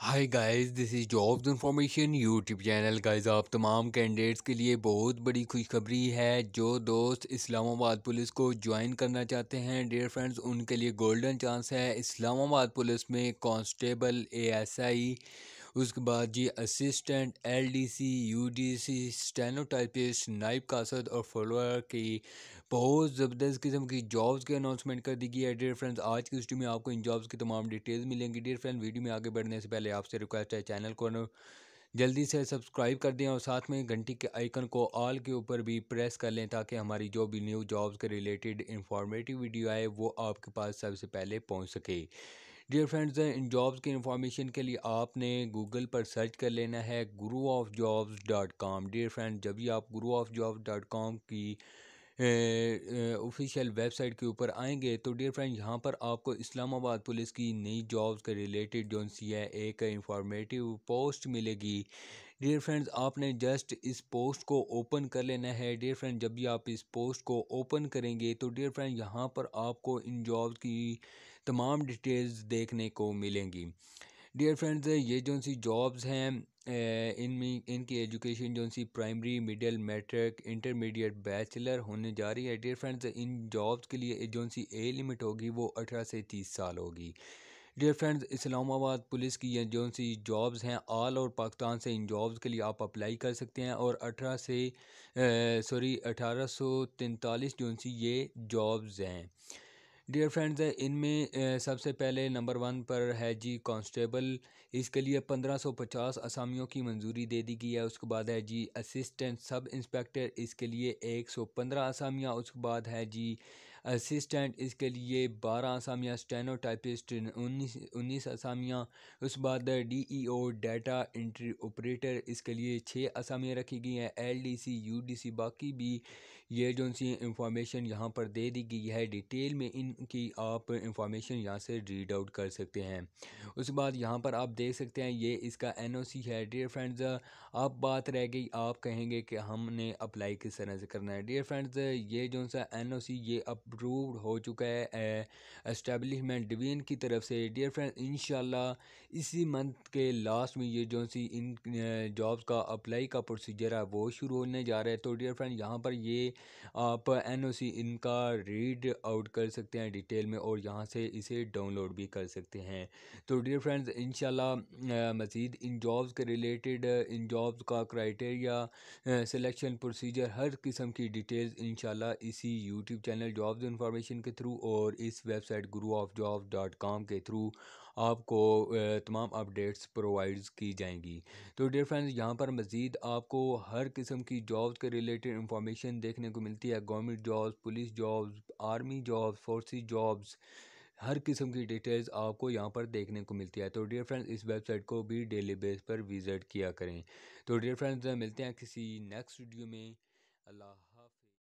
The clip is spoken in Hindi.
hi guys this is jobs information YouTube channel guys आप तमाम कैंडिडेट्स के लिए बहुत बड़ी खुशखबरी है जो दोस्त इस्लामाबाद पुलिस को ज्वाइन करना चाहते हैं डियर फ्रेंड्स उनके लिए गोल्डन चांस है इस्लामाबाद पुलिस में कांस्टेबल एएसआई उसके बाद जी असिस्टेंट एलडीसी यूडीसी स्टेनोटाइपिस्ट नाइब कासद और फॉलोअर की बहुत ज़बरदस्त किस्म की जॉब्स के अनाउंसमेंट कर दी गई है डियर फ्रेंड्स आज की वीडियो में आपको इन जॉब्स की तमाम डिटेल्स मिलेंगी डियर फ्रेंड वीडियो में आगे बढ़ने से पहले आपसे रिक्वेस्ट है चैनल को जल्दी से सब्सक्राइब कर दें और साथ में घंटी के आइकन को ऑल के ऊपर भी प्रेस कर लें ताकि हमारी जो भी न्यू जॉब्स के रिलेटेड इंफॉर्मेटिव वीडियो आए वो आपके पास सबसे पहले पहुंच सके डियर फ्रेंड्स इन जॉब्स की इन्फॉर्मेशन के लिए आपने गूगल पर सर्च कर लेना है Guru of jobs dot com dear friend जब भी आप Guru of jobs dot com की ऑफिशियल वेबसाइट के ऊपर आएंगे तो डियर फ्रेंड यहाँ पर आपको इस्लामाबाद पुलिस की नई जॉब्स के रिलेटेड जो सी है एक इंफॉर्मेटिव पोस्ट मिलेगी डियर फ्रेंड्स आपने जस्ट इस पोस्ट को ओपन कर लेना है डियर फ्रेंड जब भी आप इस पोस्ट को ओपन करेंगे तो डियर फ्रेंड यहाँ पर आपको इन जॉब्स की तमाम डिटेल्स देखने को मिलेंगी डियर फ्रेंड्स ये जो सी जॉब्स हैं इनमें इनकी एजुकेशन जो सी primary middle matric intermediate bachelor होने जा रही है डियर फ्रेंड्स इन जॉब्स के लिए जो सी ए लिमिट होगी वो अठारह से तीस साल होगी डियर फ्रेंड्स इस्लामाबाद पुलिस की ये जो सी जॉब्स हैं आल और पाकिस्तान से इन जॉब्स के लिए आप अप्लाई कर सकते हैं और अठारह से सॉरी अठारह सौ तैंतालीस जो सी ये जॉब्स हैं डियर फ्रेंड्स इनमें सबसे पहले नंबर वन पर है जी कांस्टेबल इसके लिए पंद्रह सौ पचास असामियों की मंजूरी दे दी गई है उसके बाद है जी असिस्टेंट सब इंस्पेक्टर इसके लिए एक सौ पंद्रह असामियाँ उसके बाद है जी असिस्टेंट इसके लिए बारह असामियाँ स्टेनो टाइपिस्ट उन्नीस उन्नीस आसामियाँ उसके बाद D E O data entry operator इसके लिए छः असामियाँ रखी गई हैं L D C U D C बाकी भी ये जो सी इंफॉर्मेशन यहाँ पर दे दी गई है डिटेल में इन की आप इंफॉर्मेशन यहाँ से रीड आउट कर सकते हैं उसके बाद यहाँ पर आप देख सकते हैं ये इसका एनओसी है डियर फ्रेंड्स अब बात रह गई आप कहेंगे कि हमने अप्लाई किस तरह से करना है डियर फ्रेंड्स ये जो सा एन ये अप्रूव हो चुका है एस्टेब्लिशमेंट डिवीजन की तरफ से डियर फ्रेंड इन इसी मंथ के लास्ट में ये जो सी इन जॉब्स का अप्लाई का प्रोसीजर है वो शुरू होने जा रहा है तो डियर फ्रेंड यहाँ पर ये आप एन इनका रीड आउट कर सकते हैं हैं डिटेल में और यहाँ से इसे डाउनलोड भी कर सकते हैं तो डियर फ्रेंड्स इन मज़ीद इन जॉब्स के रिलेटेड इन जॉब्स का क्राइटेरिया सिलेक्शन प्रोसीजर हर किस्म की डिटेल्स इन इसी यूट्यूब चैनल जॉब्स इंफॉर्मेशन के थ्रू और इस website Guru of job dot com के थ्रू आपको तमाम अपडेट्स प्रोवाइड्स की जाएंगी तो डियर फ्रेंड्स यहाँ पर मज़ीद आपको हर किस्म की जॉब्स के रिलेटेड इंफॉर्मेशन देखने को मिलती है government jobs police jobs army jobs forces jobs हर किस्म की डिटेल्स आपको यहाँ पर देखने को मिलती है तो डियर फ्रेंड्स इस वेबसाइट को भी डेली बेस पर विज़िट किया करें तो डियर फ्रेंड्स मिलते हैं किसी नेक्स्ट वीडियो में अल्लाह